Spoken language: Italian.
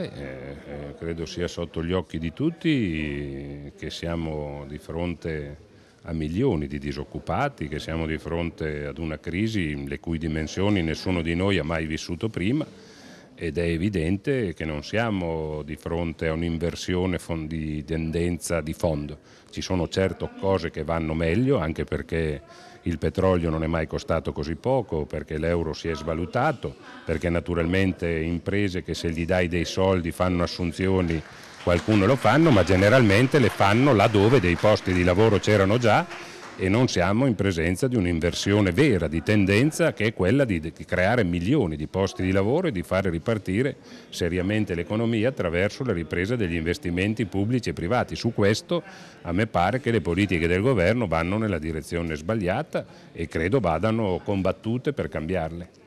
Beh, eh, eh, credo sia sotto gli occhi di tutti che siamo di fronte a milioni di disoccupati, che siamo di fronte ad una crisi le cui dimensioni nessuno di noi ha mai vissuto prima ed è evidente che non siamo di fronte a un'inversione di tendenza di fondo. Ci sono certo cose che vanno meglio, anche perché il petrolio non è mai costato così poco, perché l'euro si è svalutato, perché naturalmente imprese che se gli dai dei soldi fanno assunzioni, qualcuno lo fanno, ma generalmente le fanno laddove dei posti di lavoro c'erano già e non siamo in presenza di un'inversione vera di tendenza che è quella di, creare milioni di posti di lavoro e di fare ripartire seriamente l'economia attraverso la ripresa degli investimenti pubblici e privati. Su questo a me pare che le politiche del governo vanno nella direzione sbagliata e credo vadano combattute per cambiarle.